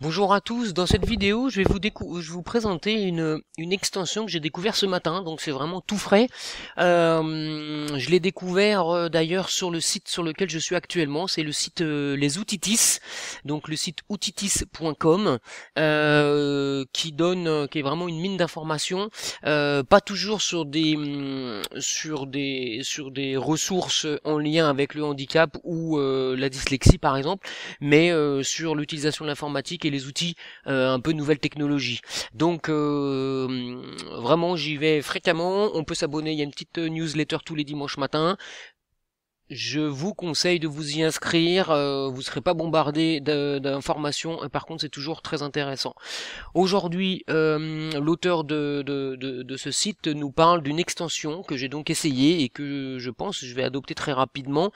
Bonjour à tous, dans cette vidéo je vais vous, je vous présenter une, extension que j'ai découvert ce matin, donc c'est vraiment tout frais. Euh, je l'ai découvert euh, d'ailleurs sur le site sur lequel je suis actuellement, c'est le site euh, Les Outitis, donc le site outitis.com, qui donne, qui est vraiment une mine d'informations, pas toujours sur des, mm, sur des, sur des ressources en lien avec le handicap ou la dyslexie par exemple, mais sur l'utilisation de l'informatique et les outils euh, un peu nouvelles technologies. Donc euh, vraiment j'y vais fréquemment. On peut s'abonner. Il y a une petite euh, newsletter tous les dimanches matin je vous conseille de vous y inscrire, euh, vous ne serez pas bombardé d'informations, euh, par contre c'est toujours très intéressant. Aujourd'hui, euh, l'auteur de, ce site nous parle d'une extension que j'ai donc essayé et que je pense que je vais adopter très rapidement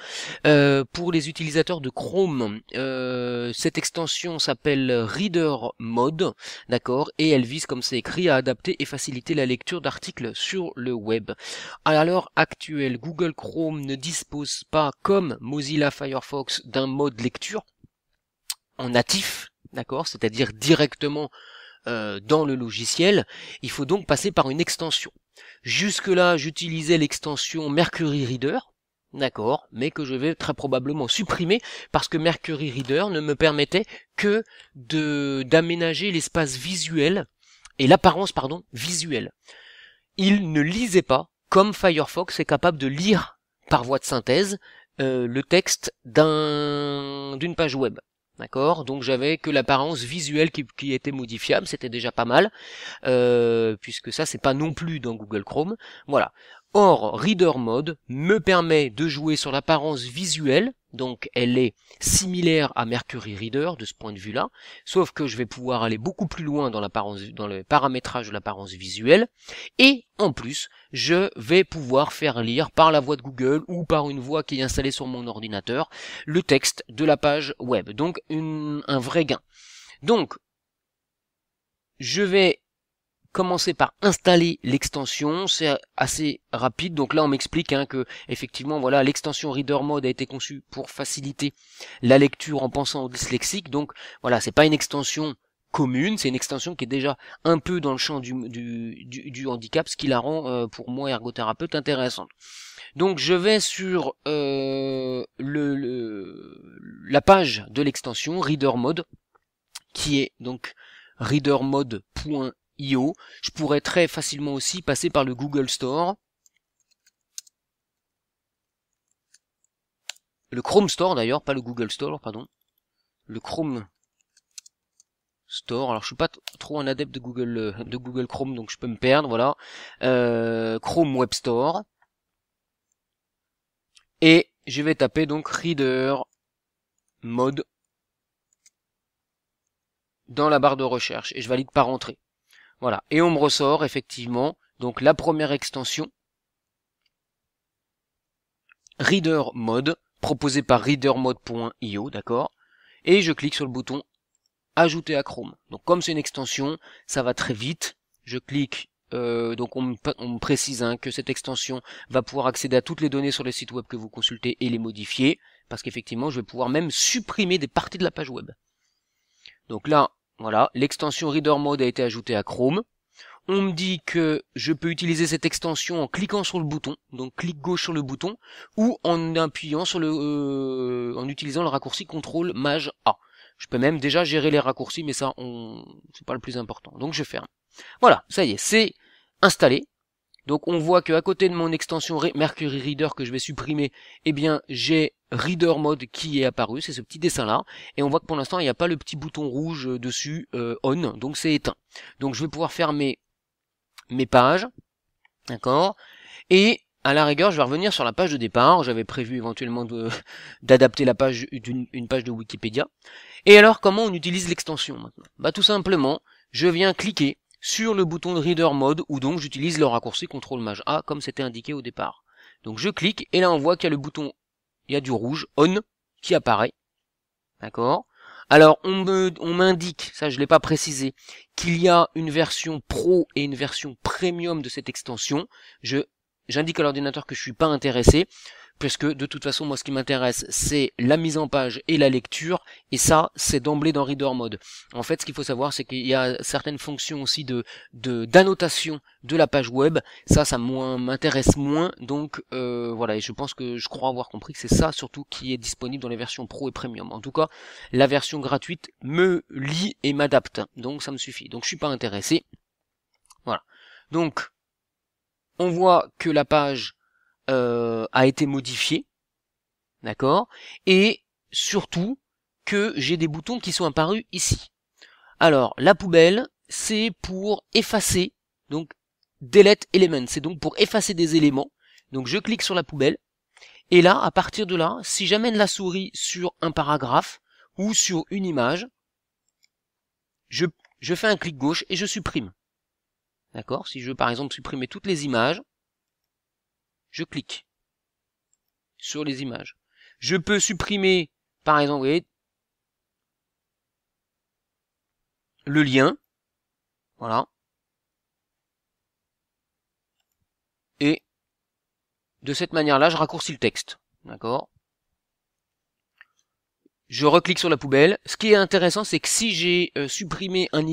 pour les utilisateurs de Chrome. cette extension s'appelle Reader Mode, d'accord, et elle vise, comme c'est écrit, à adapter et faciliter la lecture d'articles sur le web. À l'heure actuelle, Google Chrome ne dispose pas, comme Mozilla Firefox, d'un mode lecture en natif, d'accord, c'est-à-dire directement euh, dans le logiciel. Il faut donc passer par une extension. Jusque-là, j'utilisais l'extension Mercury Reader, d'accord, mais que je vais très probablement supprimer parce que Mercury Reader ne me permettait que de d'aménager l'espace visuel et l'apparence pardon visuelle. Il ne lisait pas comme Firefox est capable de lire par voie de synthèse euh, le texte d'un d'une page web. D'accord Donc j'avais que l'apparence visuelle qui, qui, était modifiable, c'était déjà pas mal, euh, puisque ça c'est pas non plus dans Google Chrome. Voilà. Or, Reader Mode me permet de jouer sur l'apparence visuelle, donc elle est similaire à Mercury Reader de ce point de vue-là, sauf que je vais pouvoir aller beaucoup plus loin dans, l'apparence, dans le paramétrage de l'apparence visuelle, et en plus, je vais pouvoir faire lire par la voix de Google ou par une voix qui est installée sur mon ordinateur le texte de la page web, donc un vrai gain. Donc, je vais commencer par installer l'extension, c'est assez rapide. Donc là on m'explique hein, que effectivement voilà l'extension Reader Mode a été conçue pour faciliter la lecture en pensant au dyslexique. Donc voilà, c'est pas une extension commune, c'est une extension qui est déjà un peu dans le champ du, handicap, ce qui la rend euh, pour moi ergothérapeute intéressante. Donc je vais sur euh, le, la page de l'extension Reader Mode, qui est donc readermode.fr. Je pourrais très facilement aussi passer par le Google Store. Le Chrome Store d'ailleurs, pas le Google Store, pardon. Le Chrome Store. Alors je suis pas trop un adepte de Google euh, de Google Chrome, donc je peux me perdre, voilà. Euh, Chrome Web Store. Et je vais taper donc Reader mode dans la barre de recherche et je valide par entrée. Voilà. Et on me ressort effectivement donc la première extension Reader Mode proposée par readermode.io, d'accord Et je clique sur le bouton ajouter à Chrome. Donc comme c'est une extension, ça va très vite. Je clique euh, donc on, me précise hein, que cette extension va pouvoir accéder à toutes les données sur les sites web que vous consultez et les modifier, parce qu'effectivement je vais pouvoir même supprimer des parties de la page web. Donc là, voilà, l'extension Reader Mode a été ajoutée à Chrome. On me dit que je peux utiliser cette extension en cliquant sur le bouton, donc clic gauche sur le bouton, ou en appuyant sur le, euh, en utilisant le raccourci CTRL Maj A. Je peux même déjà gérer les raccourcis, mais ça, on, c'est pas le plus important. Donc je ferme. Voilà, ça y est, c'est installé. Donc on voit qu'à côté de mon extension Mercury Reader que je vais supprimer, eh bien j'ai Reader Mode qui est apparu, c'est ce petit dessin là, et on voit que pour l'instant il n'y a pas le petit bouton rouge euh, dessus euh, on, donc c'est éteint. Donc je vais pouvoir fermer mes, pages, d'accord, et à la rigueur, je vais revenir sur la page de départ. J'avais prévu éventuellement d'adapter la page d'une une page de Wikipédia. Et alors, comment on utilise l'extension maintenant Bah tout simplement, je viens cliquer sur le bouton de Reader Mode où donc j'utilise le raccourci CTRL Maj A comme c'était indiqué au départ. Donc je clique et là on voit qu'il y a le bouton, il y a du rouge, on, qui apparaît. D'accord Alors on on m'indique, ça je l'ai pas précisé, qu'il y a une version pro et une version premium de cette extension. Je J'indique à l'ordinateur que je suis pas intéressé puisque de toute façon moi ce qui m'intéresse c'est la mise en page et la lecture et ça c'est d'emblée dans Reader Mode. En fait ce qu'il faut savoir c'est qu'il y a certaines fonctions aussi de d'annotation de, la page web, ça ça m'intéresse moins donc euh, voilà et je pense que je crois avoir compris que c'est ça surtout qui est disponible dans les versions pro et premium. En tout cas la version gratuite me lit et m'adapte donc ça me suffit donc je suis pas intéressé. Voilà donc on voit que la page euh, a été modifié, d'accord Et surtout que j'ai des boutons qui sont apparus ici. Alors, la poubelle, c'est pour effacer, donc delete element, c'est donc pour effacer des éléments. Donc je clique sur la poubelle, et là, à partir de là, si j'amène la souris sur un paragraphe ou sur une image, je, je fais un clic gauche et je supprime. D'accord Si je veux par exemple supprimer toutes les images, je clique sur les images. Je peux supprimer, par exemple, le lien. Voilà. Et de cette manière-là, je raccourcis le texte. D'accord je reclique sur la poubelle. Ce qui est intéressant, c'est que si j'ai euh, supprimé un,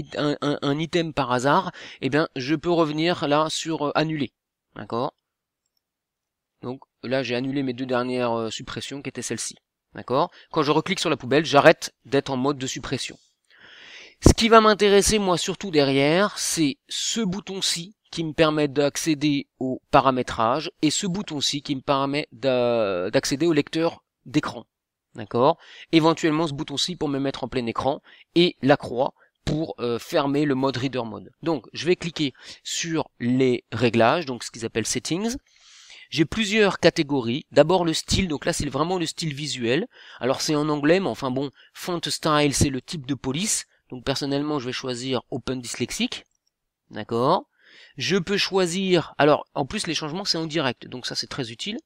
item par hasard, eh bien, je peux revenir là sur euh, annuler. D'accord donc là, j'ai annulé mes deux dernières euh, suppressions qui étaient celles-ci. D'accord Quand je reclique sur la poubelle, j'arrête d'être en mode de suppression. Ce qui va m'intéresser, moi, surtout derrière, c'est ce bouton-ci qui me permet d'accéder au paramétrage et ce bouton-ci qui me permet d'accéder au lecteur d'écran. D'accord Éventuellement ce bouton-ci pour me mettre en plein écran et la croix pour euh, fermer le mode Reader Mode. Donc je vais cliquer sur les réglages, donc ce qu'ils appellent Settings. J'ai plusieurs catégories. D'abord le style, donc là c'est vraiment le style visuel. Alors c'est en anglais, mais enfin bon, font style c'est le type de police. Donc personnellement je vais choisir Open Dyslexic. D'accord. Je peux choisir, alors en plus les changements c'est en direct, donc ça c'est très utile.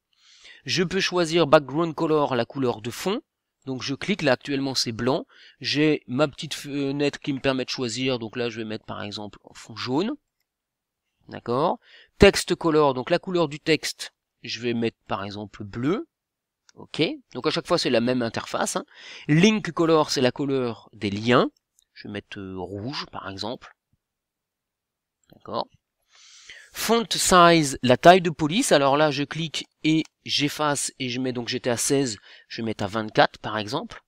Je peux choisir background color, la couleur de fond. Donc je clique, là actuellement c'est blanc. J'ai ma petite fenêtre qui me permet de choisir, donc là je vais mettre par exemple en fond jaune. D'accord Texte color, donc la couleur du texte, je vais mettre par exemple bleu. Ok, donc à chaque fois c'est la même interface. Hein. Link color c'est la couleur des liens. Je vais mettre euh, rouge par exemple. D'accord. Font size, la taille de police. Alors là je clique et j'efface et je mets donc j'étais à 16, je vais mettre à 24 par exemple.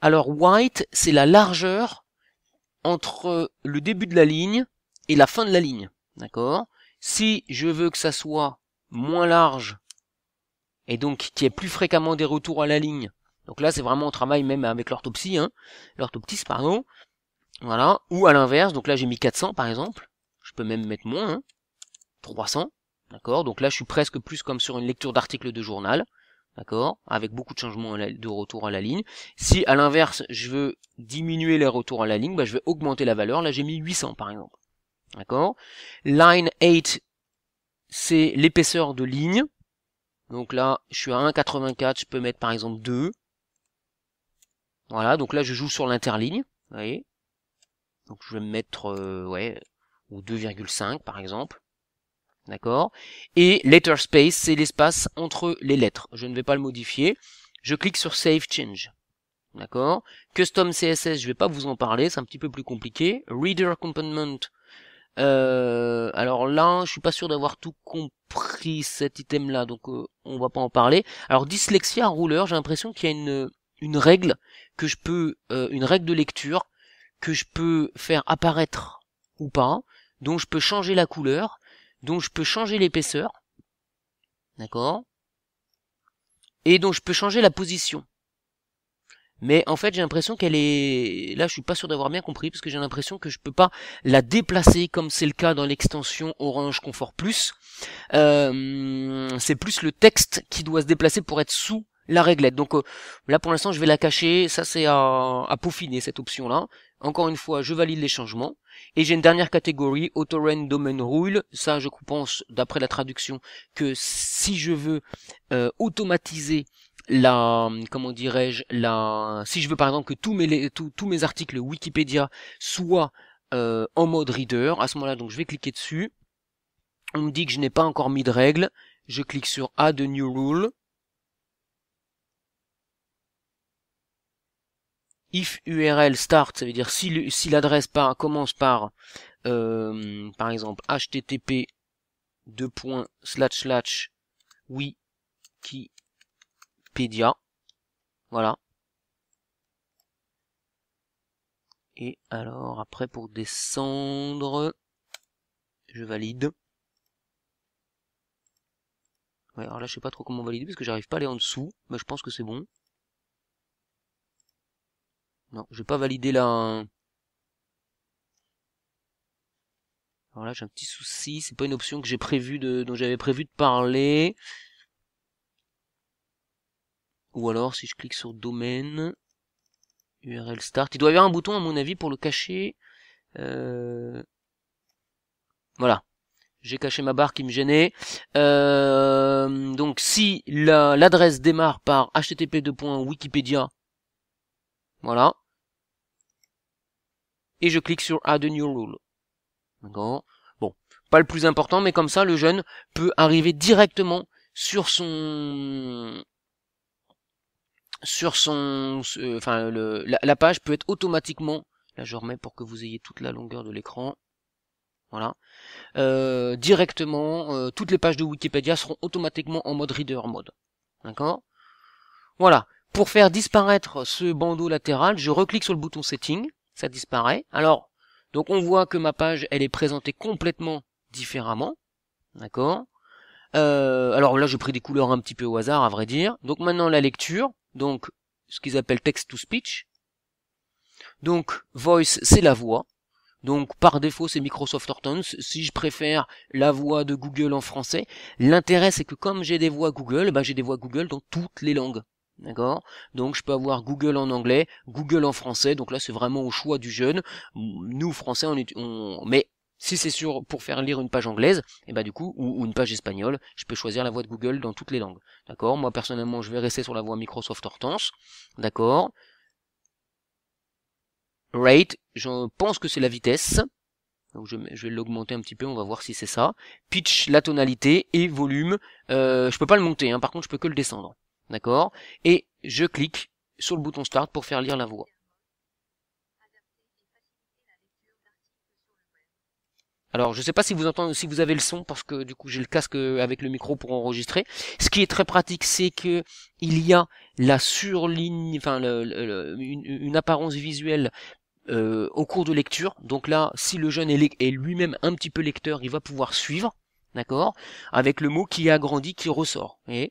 Alors white c'est la largeur entre euh, le début de la ligne et la fin de la ligne. D'accord Si je veux que ça soit moins large et donc qui est plus fréquemment des retours à la ligne. Donc là, c'est vraiment on travaille même avec l'orthopsie, hein, l'orthoptiste, pardon. Voilà, ou à l'inverse, donc là j'ai mis 400 par exemple, je peux même mettre moins, hein. 300, d'accord, donc là je suis presque plus comme sur une lecture d'article de journal, d'accord, avec beaucoup de changements de retour à la ligne. Si à l'inverse je veux diminuer les retours à la ligne, bah, je vais augmenter la valeur, là j'ai mis 800 par exemple, d'accord. Line 8 c'est l'épaisseur de ligne. Donc là, je suis à 1,84, je peux mettre par exemple 2. Voilà, donc là je joue sur l'interligne, vous voyez. Donc je vais me mettre, euh, ouais, ou 2,5 par exemple. D'accord Et letter space, c'est l'espace entre les lettres. Je ne vais pas le modifier. Je clique sur Save Change. D'accord Custom CSS, je ne vais pas vous en parler, c'est un petit peu plus compliqué. Reader Component, euh, alors là, je suis pas sûr d'avoir tout compris cet item-là, donc euh, on va pas en parler. Alors dyslexia rouleur, j'ai l'impression qu'il y a une, une règle que je peux, euh, une règle de lecture que je peux faire apparaître ou pas, dont je peux changer la couleur, dont je peux changer l'épaisseur, d'accord, et dont je peux changer la position mais en fait j'ai l'impression qu'elle est là je suis pas sûr d'avoir bien compris parce que j'ai l'impression que je peux pas la déplacer comme c'est le cas dans l'extension Orange Confort Plus euh, c'est plus le texte qui doit se déplacer pour être sous la réglette donc euh, là pour l'instant je vais la cacher ça c'est à, peaufiner cette option là encore une fois je valide les changements et j'ai une dernière catégorie, Autoren Domain Rule. Ça, je pense, d'après la traduction, que si je veux euh, automatiser la comment dirais-je la si je veux par exemple que tous mes tous, tous mes articles Wikipédia soient euh, en mode reader à ce moment-là donc je vais cliquer dessus on me dit que je n'ai pas encore mis de règle je clique sur add a new rule if URL start ça veut dire si si l'adresse par commence par euh, par exemple http 2. slash slash wiki voilà. Et alors, après, pour descendre, je valide. alors là, je sais pas trop comment valider parce que j'arrive pas à aller en dessous. Mais je pense que c'est bon. Non, je vais pas valider là Alors là, j'ai un petit souci. C'est pas une option que j'ai de, dont j'avais prévu de parler. Ou alors, si je clique sur domaine, URL start, il doit y avoir un bouton, à mon avis, pour le cacher. Euh, voilà. J'ai caché ma barre qui me gênait. Euh, donc, si l'adresse démarre par http://wikipedia, voilà. Et je clique sur Add a new rule. Bon, pas le plus important, mais comme ça, le jeune peut arriver directement sur son sur son, euh, enfin la, page peut être automatiquement, là je remets pour que vous ayez toute la longueur de l'écran, voilà, euh, directement, euh, toutes les pages de Wikipédia seront automatiquement en mode reader mode, d'accord Voilà, pour faire disparaître ce bandeau latéral, je reclique sur le bouton setting, ça disparaît, alors, donc on voit que ma page, elle est présentée complètement différemment, d'accord alors là, j'ai pris des couleurs un petit peu au hasard, à vrai dire. Donc maintenant, la lecture donc ce qu'ils appellent text-to-speech. Donc voice, c'est la voix. Donc par défaut, c'est Microsoft Hortons. Si je préfère la voix de Google en français, l'intérêt c'est que comme j'ai des voix Google, bah, j'ai des voix Google dans toutes les langues. D'accord Donc je peux avoir Google en anglais, Google en français, donc là c'est vraiment au choix du jeune. Nous français on est mais si c'est sûr pour faire lire une page anglaise, et eh ben du coup, ou, une page espagnole, je peux choisir la voix de Google dans toutes les langues. D'accord Moi personnellement je vais rester sur la voix Microsoft Hortense. D'accord Rate, je pense que c'est la vitesse. Donc je, vais l'augmenter un petit peu, on va voir si c'est ça. Pitch, la tonalité, et volume. Euh, je peux pas le monter, hein, par contre je peux que le descendre. D'accord Et je clique sur le bouton Start pour faire lire la voix. Alors je sais pas si vous entendez, si vous avez le son parce que du coup j'ai le casque euh, avec le micro pour enregistrer. Ce qui est très pratique, c'est que il y a la surligne, enfin une, apparence visuelle euh, au cours de lecture. Donc là, si le jeune est, lui-même un petit peu lecteur, il va pouvoir suivre, d'accord, avec le mot qui est agrandi, qui ressort. Et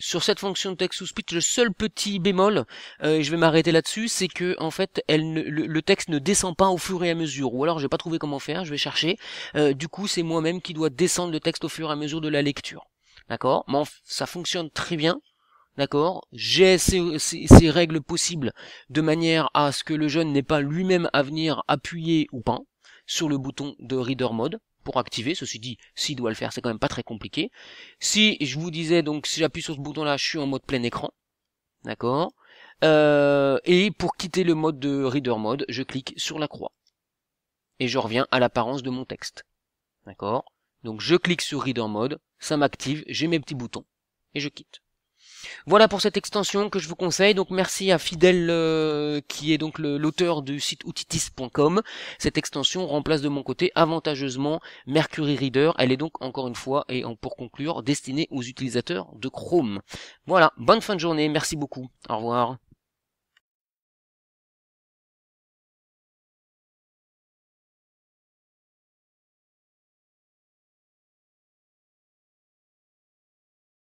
sur cette fonction de texte sous speech, le seul petit bémol, euh, et je vais m'arrêter là-dessus, c'est que en fait, elle le, texte ne descend pas au fur et à mesure. Ou alors, je j'ai pas trouvé comment faire, je vais chercher. Euh, du coup, c'est moi-même qui dois descendre le texte au fur et à mesure de la lecture. D'accord bon, ça fonctionne très bien. D'accord J'ai ces règles possibles de manière à ce que le jeune n'ait pas lui-même à venir appuyer ou pas sur le bouton de Reader Mode pour activer. Ceci dit, s'il doit le faire, c'est quand même pas très compliqué. Si je vous disais donc si j'appuie sur ce bouton là, je suis en mode plein écran. D'accord euh, Et pour quitter le mode de reader mode, je clique sur la croix. Et je reviens à l'apparence de mon texte. D'accord Donc je clique sur reader mode, ça m'active, j'ai mes petits boutons, et je quitte. Voilà pour cette extension que je vous conseille. Donc merci à Fidel euh, qui est donc l'auteur du site outitis.com. Cette extension remplace de mon côté avantageusement Mercury Reader. Elle est donc encore une fois et pour conclure destinée aux utilisateurs de Chrome. Voilà, bonne fin de journée, merci beaucoup. Au revoir.